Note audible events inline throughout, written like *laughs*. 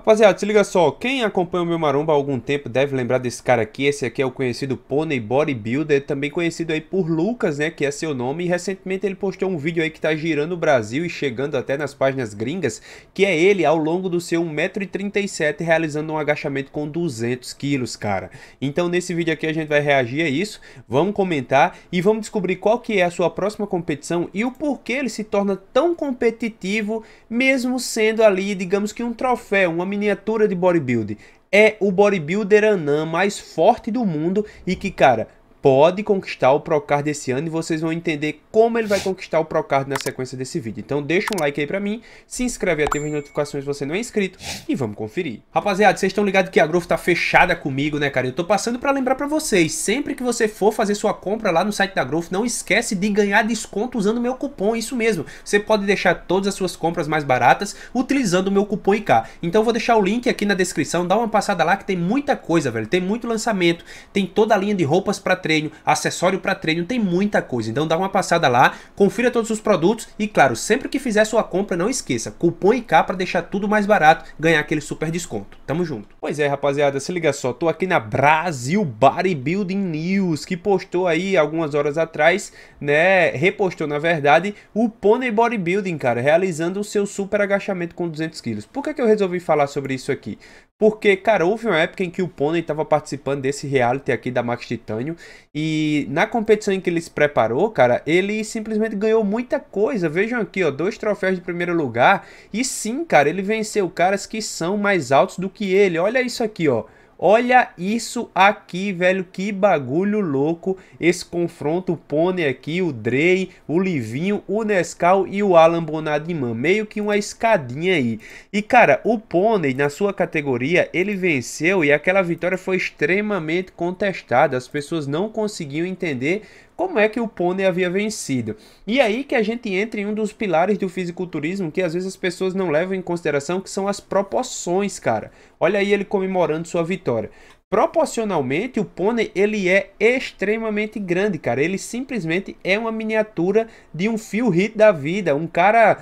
Rapaziada, se liga só, quem acompanha o meu maromba há algum tempo deve lembrar desse cara aqui, esse aqui é o conhecido Pony Bodybuilder, também conhecido aí por Lucas, né, que é seu nome, e recentemente ele postou um vídeo aí que tá girando o Brasil e chegando até nas páginas gringas, que é ele ao longo do seu 1,37m realizando um agachamento com 200kg, cara. Então nesse vídeo aqui a gente vai reagir a isso, vamos comentar e vamos descobrir qual que é a sua próxima competição e o porquê ele se torna tão competitivo, mesmo sendo ali, digamos que um troféu, uma miniatura de bodybuilding. É o bodybuilder anã mais forte do mundo e que, cara, pode conquistar o Procard esse ano e vocês vão entender como ele vai conquistar o Procard na sequência desse vídeo. Então deixa um like aí pra mim, se inscreve e ativa as notificações se você não é inscrito e vamos conferir. Rapaziada, vocês estão ligados que a Growth tá fechada comigo, né, cara? Eu tô passando pra lembrar pra vocês, sempre que você for fazer sua compra lá no site da Growth, não esquece de ganhar desconto usando meu cupom, isso mesmo. Você pode deixar todas as suas compras mais baratas utilizando o meu cupom IK. Então eu vou deixar o link aqui na descrição, dá uma passada lá que tem muita coisa, velho. Tem muito lançamento, tem toda a linha de roupas pra treino, acessório para treino, tem muita coisa. Então dá uma passada lá, confira todos os produtos e claro, sempre que fizer sua compra, não esqueça, cupom IK para deixar tudo mais barato, ganhar aquele super desconto. Tamo junto. Pois é, rapaziada, se liga só, tô aqui na Brasil Bodybuilding News, que postou aí algumas horas atrás, né, repostou na verdade, o Pony Bodybuilding, cara, realizando o seu super agachamento com 200 quilos. Por que, que eu resolvi falar sobre isso aqui? Porque, cara, houve uma época em que o Pônei estava participando desse reality aqui da Max Titânio. E na competição em que ele se preparou, cara, ele simplesmente ganhou muita coisa. Vejam aqui, ó, dois troféus de primeiro lugar. E sim, cara, ele venceu caras que são mais altos do que ele. Olha isso aqui, ó. Olha isso aqui, velho. Que bagulho louco. Esse confronto, o Pony aqui, o Drey, o Livinho, o Nescau e o Alan Bonadiman. Meio que uma escadinha aí. E, cara, o Pony, na sua categoria, ele venceu e aquela vitória foi extremamente contestada. As pessoas não conseguiam entender como é que o pônei havia vencido. E é aí que a gente entra em um dos pilares do fisiculturismo que às vezes as pessoas não levam em consideração, que são as proporções, cara. Olha aí ele comemorando sua vitória. Proporcionalmente, o pônei ele é extremamente grande, cara. Ele simplesmente é uma miniatura de um fio hit da vida, um cara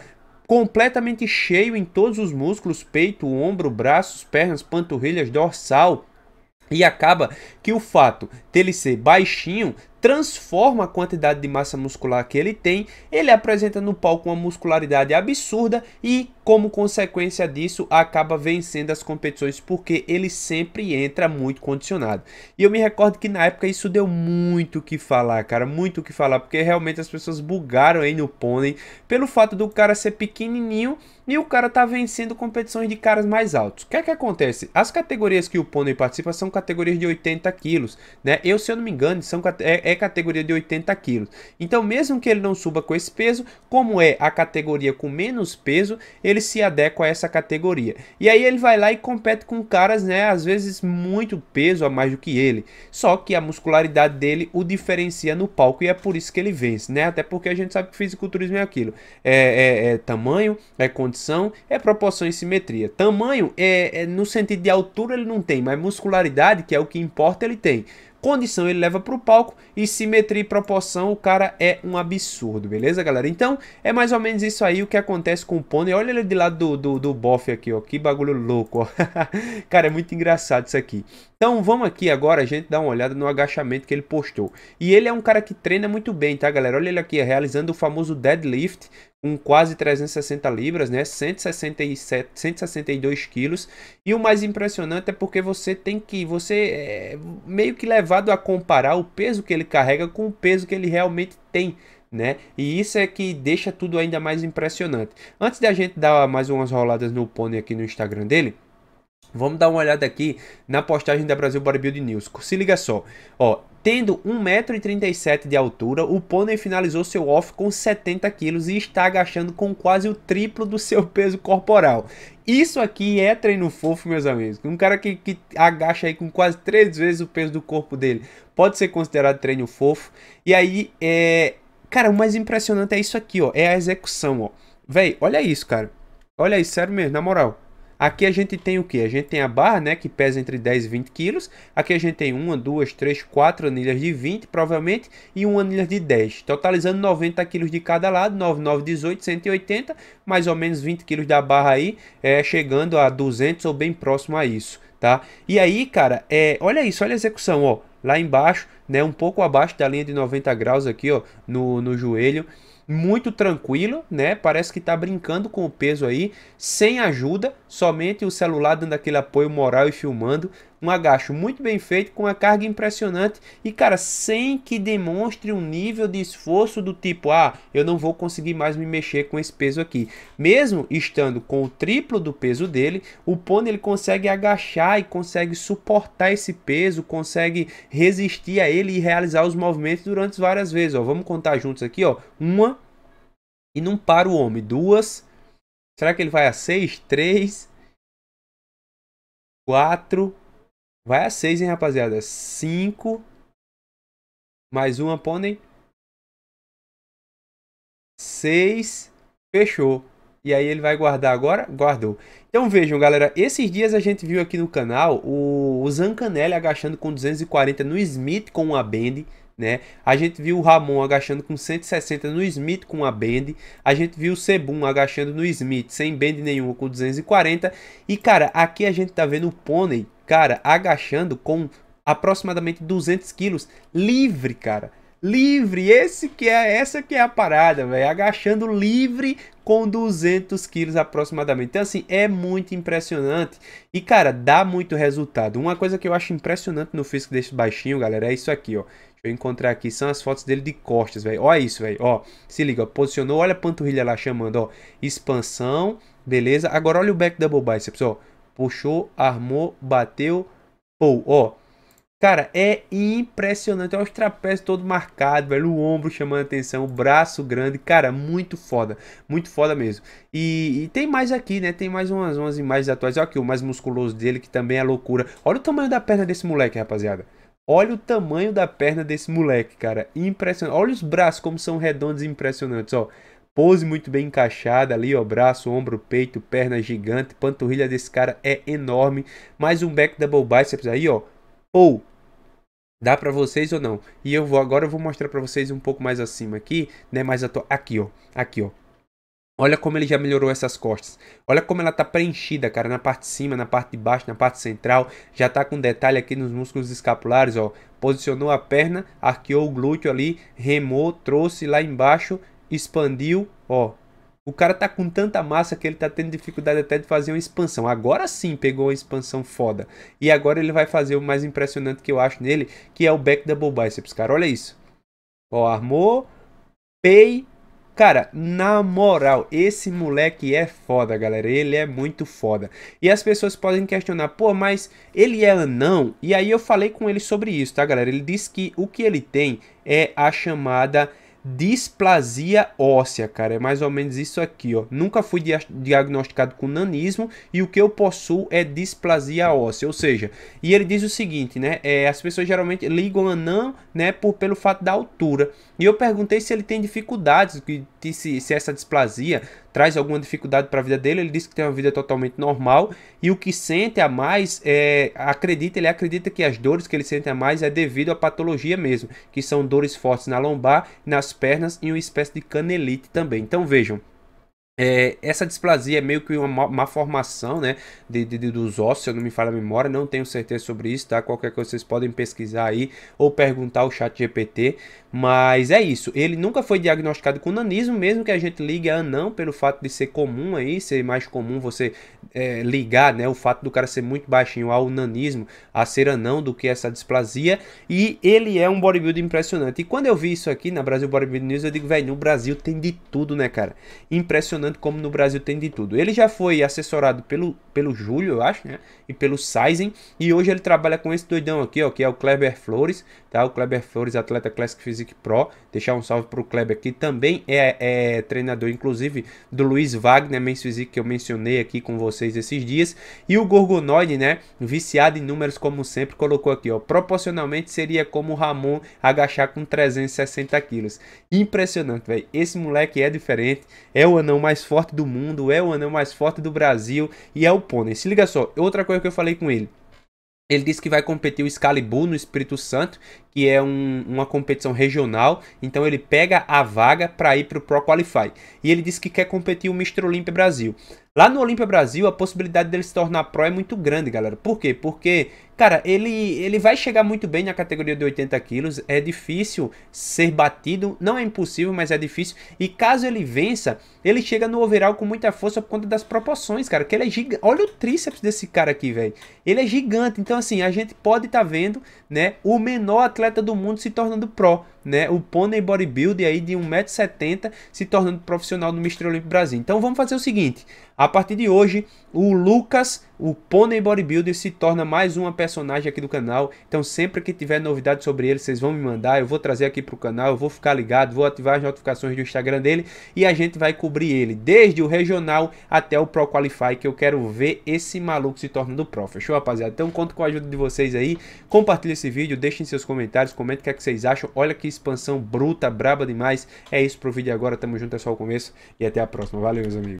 completamente cheio em todos os músculos, peito, ombro, braços, pernas, panturrilhas, dorsal, e acaba que o fato dele ser baixinho, transforma a quantidade de massa muscular que ele tem, ele apresenta no palco uma muscularidade absurda e, como consequência disso, acaba vencendo as competições porque ele sempre entra muito condicionado. E eu me recordo que na época isso deu muito o que falar, cara, muito o que falar, porque realmente as pessoas bugaram aí no pônei pelo fato do cara ser pequenininho e o cara tá vencendo competições de caras mais altos. O que é que acontece? As categorias que o pônei participa são categorias de 80 quilos, né? eu, se eu não me engano, são, é, é categoria de 80 quilos. Então, mesmo que ele não suba com esse peso, como é a categoria com menos peso, ele se adequa a essa categoria. E aí ele vai lá e compete com caras, né, às vezes muito peso a mais do que ele. Só que a muscularidade dele o diferencia no palco e é por isso que ele vence, né? Até porque a gente sabe que fisiculturismo é aquilo. É, é, é tamanho, é condição, é proporção e simetria. Tamanho, é, é no sentido de altura ele não tem, mas muscularidade, que é o que importa, ele tem. Condição ele leva para o palco e simetria e proporção o cara é um absurdo, beleza, galera? Então é mais ou menos isso aí o que acontece com o pônei. Olha ele de lado do, do, do bofe aqui, ó. Que bagulho louco, ó. *laughs* cara, é muito engraçado isso aqui. Então vamos aqui agora, a gente dá uma olhada no agachamento que ele postou. E ele é um cara que treina muito bem, tá galera? Olha ele aqui, é realizando o famoso deadlift com quase 360 libras, né? 167, 162 quilos. E o mais impressionante é porque você tem que, você é meio que levado a comparar o peso que ele carrega com o peso que ele realmente tem né? E isso é que deixa tudo ainda mais impressionante. Antes da gente dar mais umas roladas no pônei aqui no Instagram dele, Vamos dar uma olhada aqui na postagem da Brasil Bodybuilding News. Se liga só. Ó, tendo 1,37m de altura, o pônei finalizou seu off com 70kg e está agachando com quase o triplo do seu peso corporal. Isso aqui é treino fofo, meus amigos. Um cara que, que agacha aí com quase três vezes o peso do corpo dele pode ser considerado treino fofo. E aí, é... Cara, o mais impressionante é isso aqui, ó. É a execução, ó. Véi, olha isso, cara. Olha isso, sério mesmo, na moral. Aqui a gente tem o que? A gente tem a barra, né, que pesa entre 10 e 20 quilos. Aqui a gente tem uma, duas, três, quatro anilhas de 20, provavelmente, e uma anilha de 10, totalizando 90 quilos de cada lado, 9, 9, 18, 180, mais ou menos 20 quilos da barra aí, é, chegando a 200 ou bem próximo a isso, tá? E aí, cara, é, olha isso, olha a execução, ó, lá embaixo, né, um pouco abaixo da linha de 90 graus aqui, ó, no, no joelho muito tranquilo, né? Parece que tá brincando com o peso aí, sem ajuda, somente o celular dando aquele apoio moral e filmando. Um agacho muito bem feito, com uma carga impressionante e, cara, sem que demonstre um nível de esforço do tipo, ah, eu não vou conseguir mais me mexer com esse peso aqui. Mesmo estando com o triplo do peso dele, o pônei ele consegue agachar e consegue suportar esse peso, consegue resistir a ele e realizar os movimentos durante várias vezes. Ó. Vamos contar juntos aqui, ó. Uma e não para o homem. Duas. Será que ele vai a seis? Três. Quatro. Vai a 6, hein, rapaziada? 5. Mais uma pônei. 6. Fechou. E aí ele vai guardar agora? Guardou. Então vejam, galera. Esses dias a gente viu aqui no canal o, Zancanelli agachando com 240 no Smith com uma Band. Né? A gente viu o Ramon agachando com 160 no Smith com a Band. A gente viu o Sebum agachando no Smith sem Band nenhuma com 240. E cara, aqui a gente tá vendo o Pônei cara agachando com aproximadamente 200 quilos, livre, cara. Livre, esse que é essa que é a parada, velho. Agachando livre com 200 quilos aproximadamente. Então, assim, é muito impressionante. E, cara, dá muito resultado. Uma coisa que eu acho impressionante no físico desse baixinho, galera, é isso aqui, ó. Deixa eu encontrar aqui. São as fotos dele de costas, velho. Olha isso, velho. Ó, se liga, ó. Posicionou. Olha a panturrilha lá chamando, ó. Expansão. Beleza. Agora olha o back double bicep, ó puxou, armou, bateu, ou, ó. Cara, é impressionante. Olha é os trapézios todo marcado, velho. O ombro chamando atenção, o braço grande. Cara, muito foda. Muito foda mesmo. E, e tem mais aqui, né? Tem mais umas, umas imagens atuais. Olha aqui o mais musculoso dele, que também é loucura. Olha o tamanho da perna desse moleque, rapaziada. Olha o tamanho da perna desse moleque, cara. Impressionante. Olha os braços como são redondos e impressionantes, ó pose muito bem encaixada ali, ó, braço, ombro, peito, perna gigante, panturrilha desse cara é enorme. Mais um back double biceps aí, ó. Ou dá para vocês ou não? E eu vou agora eu vou mostrar para vocês um pouco mais acima aqui, né, mais atual, aqui, ó. Aqui, ó. Olha como ele já melhorou essas costas. Olha como ela tá preenchida, cara, na parte de cima, na parte de baixo, na parte central. Já tá com detalhe aqui nos músculos escapulares, ó. Posicionou a perna, arqueou o glúteo ali, remou, trouxe lá embaixo expandiu, ó. O cara tá com tanta massa que ele tá tendo dificuldade até de fazer uma expansão. Agora sim pegou uma expansão foda. E agora ele vai fazer o mais impressionante que eu acho nele, que é o back double biceps, cara. Olha isso. Ó, armou, pei. Cara, na moral, esse moleque é foda, galera. Ele é muito foda. E as pessoas podem questionar, pô, mas ele é anão? E aí eu falei com ele sobre isso, tá, galera? Ele disse que o que ele tem é a chamada displasia óssea, cara. É mais ou menos isso aqui, ó. Nunca fui dia diagnosticado com nanismo e o que eu possuo é displasia óssea, ou seja, e ele diz o seguinte, né? É, as pessoas geralmente ligam a NAN, né, por pelo fato da altura. E eu perguntei se ele tem dificuldades, se, se essa displasia traz alguma dificuldade para a vida dele. Ele disse que tem uma vida totalmente normal e o que sente a mais, é, acredita, ele acredita que as dores que ele sente a mais é devido à patologia mesmo, que são dores fortes na lombar, nas pernas e uma espécie de canelite também. Então vejam, é, essa displasia é meio que uma má formação né, de, de, de, dos ossos, se eu não me falo a memória, não tenho certeza sobre isso, tá? Qualquer coisa vocês podem pesquisar aí ou perguntar ao chat GPT, mas é isso. Ele nunca foi diagnosticado com nanismo, mesmo que a gente ligue a anão pelo fato de ser comum aí, ser mais comum você é, ligar né, o fato do cara ser muito baixinho ao nanismo, a ser anão do que essa displasia, e ele é um bodybuilder impressionante. E quando eu vi isso aqui na Brasil Bodybuilding News, eu digo, velho, no Brasil tem de tudo, né, cara? Impressionante impressionante como no Brasil tem de tudo. Ele já foi assessorado pelo, pelo Júlio, eu acho, né? E pelo Sizen. E hoje ele trabalha com esse doidão aqui, ó, que é o Kleber Flores, tá? O Kleber Flores, atleta Classic Physique Pro. Deixar um salve pro Kleber aqui. Também é, é treinador, inclusive, do Luiz Wagner, Men's Physique, que eu mencionei aqui com vocês esses dias. E o Gorgonoide, né? Viciado em números, como sempre, colocou aqui, ó. Proporcionalmente seria como o Ramon agachar com 360 quilos. Impressionante, velho. Esse moleque é diferente. É o anão mais mais forte do mundo, é o anel mais forte do Brasil e é o pônei. Se liga só, outra coisa que eu falei com ele. Ele disse que vai competir o Excalibur no Espírito Santo, que é um, uma competição regional, então ele pega a vaga para ir para o Pro Qualify. E ele disse que quer competir o Mr. Olympia Brasil. Lá no Olímpia Brasil, a possibilidade dele se tornar pró é muito grande, galera. Por quê? Porque, cara, ele, ele vai chegar muito bem na categoria de 80 quilos. É difícil ser batido. Não é impossível, mas é difícil. E caso ele vença, ele chega no overall com muita força por conta das proporções, cara. Que ele é gigante. Olha o tríceps desse cara aqui, velho. Ele é gigante. Então, assim, a gente pode estar tá vendo, né, o menor atleta do mundo se tornando pró né, o pônei bodybuilder aí de 1,70m se tornando profissional no Mr. Olympia Brasil. Então vamos fazer o seguinte, a partir de hoje, o Lucas, o Pônei Bodybuilder, se torna mais uma personagem aqui do canal. Então, sempre que tiver novidade sobre ele, vocês vão me mandar. Eu vou trazer aqui para o canal, eu vou ficar ligado, vou ativar as notificações do Instagram dele e a gente vai cobrir ele, desde o regional até o Pro Qualify, que eu quero ver esse maluco se tornando pro. Fechou, rapaziada? Então, conto com a ajuda de vocês aí. Compartilhe esse vídeo, deixem seus comentários, comentem o que, é que vocês acham. Olha que expansão bruta, braba demais. É isso pro vídeo agora, tamo junto, é só o começo e até a próxima. Valeu, meus amigos.